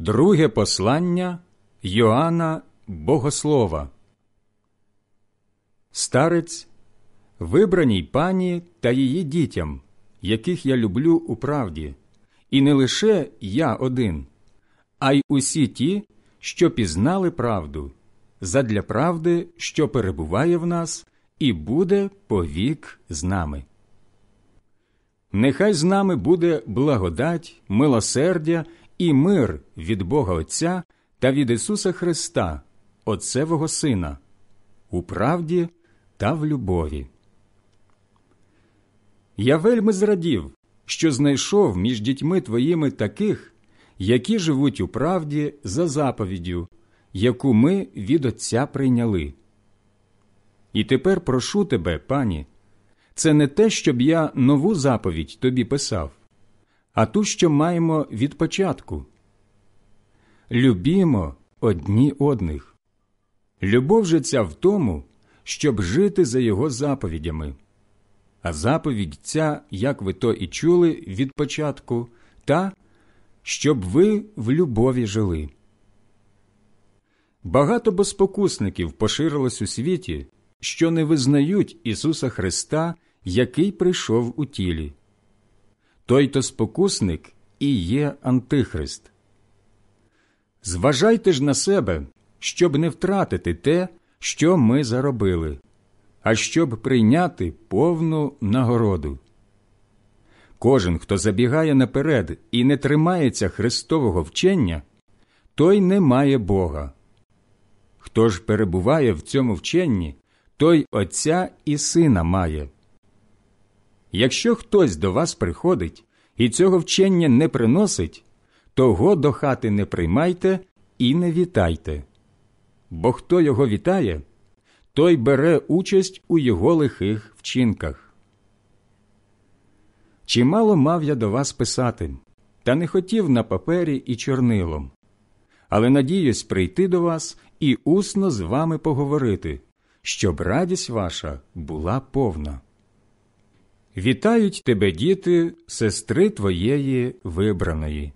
Друге послання Йоанна Богослова. Старець, вибраній пані та її дітям, яких я люблю у правді, і не лише я один, а й усі ті, що пізнали правду, задля правди, що перебуває в нас, і буде повік з нами. Нехай з нами буде благодать, милосердя і мир від Бога Отця та від Ісуса Христа, Отцевого Сина, у правді та в любові. Я вельми зрадів, що знайшов між дітьми твоїми таких, які живуть у правді за заповіддю, яку ми від Отця прийняли. І тепер прошу тебе, пані, це не те, щоб я нову заповідь тобі писав а ту, що маємо від початку. Любімо одні одних. Любов же ця в тому, щоб жити за його заповідями. А заповідь ця, як ви то і чули від початку, та щоб ви в любові жили. Багато безпокусників поширилось у світі, що не визнають Ісуса Христа, який прийшов у тілі той то спокусник і є Антихрист. Зважайте ж на себе, щоб не втратити те, що ми заробили, а щоб прийняти повну нагороду. Кожен, хто забігає наперед і не тримається Христового вчення, той не має Бога. Хто ж перебуває в цьому вченні, той Отця і Сина має. Якщо хтось до вас приходить і цього вчення не приносить, того до хати не приймайте і не вітайте. Бо хто його вітає, той бере участь у його лихих вчинках. Чимало мав я до вас писати, та не хотів на папері і чорнилом, але надіюсь прийти до вас і усно з вами поговорити, щоб радість ваша була повна. Вітають тебе, діти, сестри твоєї вибраної.